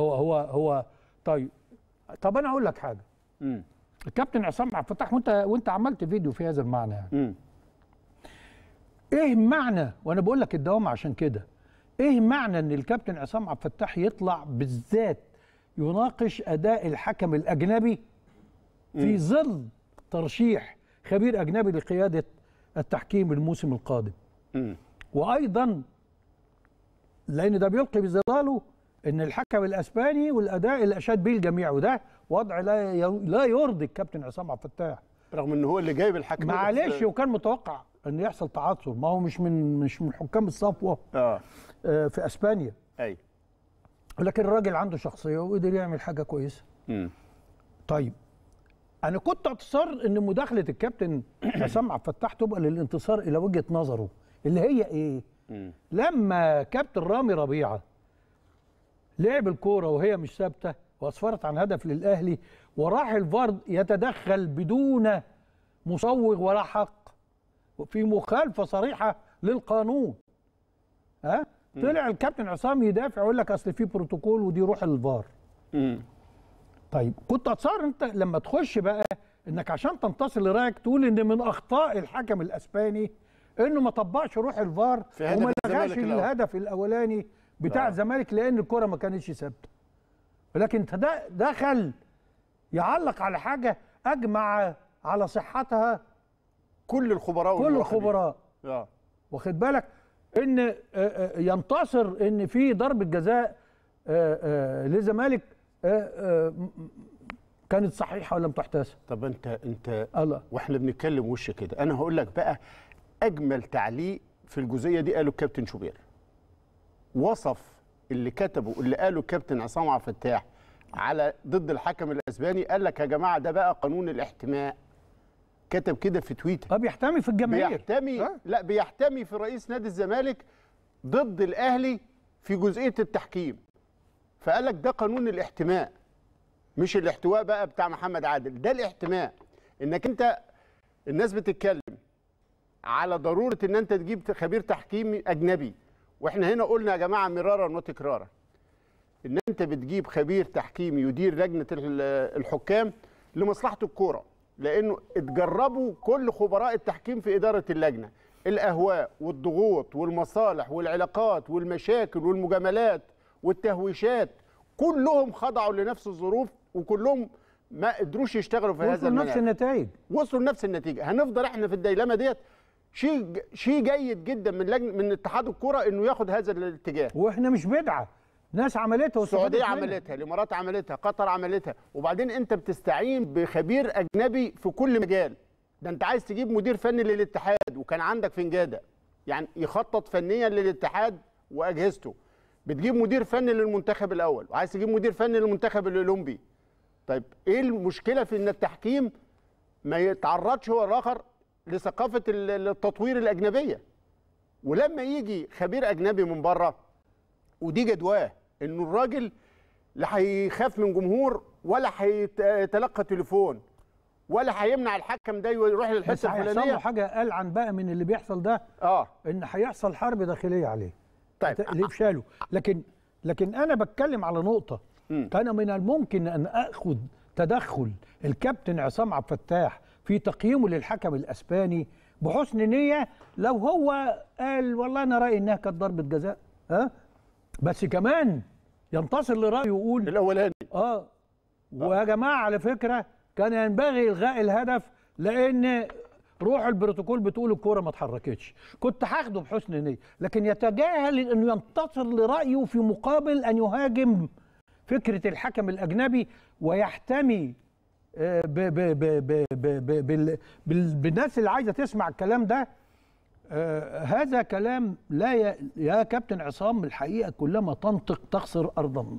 هو هو هو طيب طب انا اقول لك حاجه امم الكابتن عصام عبد الفتاح وانت وانت عملت فيديو في هذا المعنى يعني امم ايه معنى وانا بقول لك الدوامه عشان كده ايه معنى ان الكابتن عصام عبد الفتاح يطلع بالذات يناقش اداء الحكم الاجنبي في ظل ترشيح خبير اجنبي لقياده التحكيم الموسم القادم وايضا لان ده بيلقي بظلاله ان الحكم الاسباني والاداء اللي اشاد به الجميع وده وضع لا لا يرضي الكابتن عصام عبد الفتاح رغم ان هو اللي جايب الحكم معلش وكان متوقع ان يحصل تعثر ما هو مش من مش من حكام الصفوه آه. آه في اسبانيا اي لكن الراجل عنده شخصيه وقدر يعمل حاجه كويسه امم طيب انا كنت اتصر ان مداخله الكابتن عصام عبد الفتاح تبقى للانتصار الى وجهه نظره اللي هي ايه مم. لما كابتن رامي ربيعه لعب الكوره وهي مش ثابته واسفرت عن هدف للاهلي وراح الفار يتدخل بدون مصوغ ولا حق في مخالفه صريحه للقانون ها أه؟ طلع الكابتن عصام يدافع يقول لك اصل في بروتوكول ودي روح الفار طيب كنت اتصور انت لما تخش بقى انك عشان تنتصر لرايك تقول ان من اخطاء الحكم الاسباني انه ما طبقش روح الفار وما لغاش الهدف الاولاني بتاع الزمالك آه. لان الكره ما كانتش ثابته ولكن دخل يعلق على حاجه اجمع على صحتها كل الخبراء كل الخبراء اه واخد بالك ان آه، آه، ينتصر ان في ضربه جزاء للزمالك كانت صحيحه ولا محتسبه طب انت انت ألا. واحنا بنتكلم وش كده انا هقول لك بقى اجمل تعليق في الجزئيه دي قاله الكابتن شوبير وصف اللي كتبه اللي قاله الكابتن عصام عبد الفتاح على ضد الحكم الاسباني قال لك يا جماعه ده بقى قانون الاحتماء كتب كده في تويتر اه بيحتمي في الجماهير بيحتمي آه. لا بيحتمي في رئيس نادي الزمالك ضد الاهلي في جزئيه التحكيم فقال لك ده قانون الاحتماء مش الاحتواء بقى بتاع محمد عادل ده الاحتماء انك انت الناس بتتكلم على ضروره ان انت تجيب خبير تحكيم اجنبي واحنا هنا قلنا يا جماعه مرارا وتكرارا ان انت بتجيب خبير تحكيم يدير لجنه الحكام لمصلحه الكوره لانه اتجربوا كل خبراء التحكيم في اداره اللجنه الاهواء والضغوط والمصالح والعلاقات والمشاكل والمجاملات والتهويشات كلهم خضعوا لنفس الظروف وكلهم ما قدروش يشتغلوا في هذا المجال وصلوا لنفس النتائج وصلوا لنفس النتيجه هنفضل احنا في الديلمه ديت شيء شيء جيد جدا من لجنه من اتحاد الكوره انه ياخد هذا الاتجاه واحنا مش بدعه ناس عملتها السعوديه عملتها الامارات عملتها قطر عملتها وبعدين انت بتستعين بخبير اجنبي في كل مجال ده انت عايز تجيب مدير فني للاتحاد وكان عندك فنجاده يعني يخطط فنيا للاتحاد واجهزته بتجيب مدير فني للمنتخب الاول وعايز تجيب مدير فني للمنتخب الاولمبي طيب ايه المشكله في ان التحكيم ما يتعرضش هو الاخر لثقافه التطوير الاجنبيه ولما يجي خبير اجنبي من بره ودي جدواه انه الراجل لا هيخاف من جمهور ولا هيتلقى تليفون ولا هيمنع الحكم ده يروح للحته الفلانيه بس هيحصل حاجه قال عن بقى من اللي بيحصل ده اه ان هيحصل حرب داخليه عليه طيب لافشاله لكن لكن انا بتكلم على نقطه كان من الممكن ان اخذ تدخل الكابتن عصام عبد الفتاح في تقييمه للحكم الاسباني بحسن نيه لو هو قال والله انا رايي انها كانت ضربه جزاء ها بس كمان ينتصر لرايه ويقول الاولاني اه ويا آه. جماعه على فكره كان ينبغي الغاء الهدف لان روح البروتوكول بتقول الكوره ما اتحركتش كنت هاخده بحسن نيه لكن يتجاهل انه ينتصر لرايه في مقابل ان يهاجم فكره الحكم الاجنبي ويحتمي بالناس اللي عايزه تسمع الكلام ده آه، هذا كلام لا يا كابتن عصام الحقيقه كلما تنطق تخسر ارضا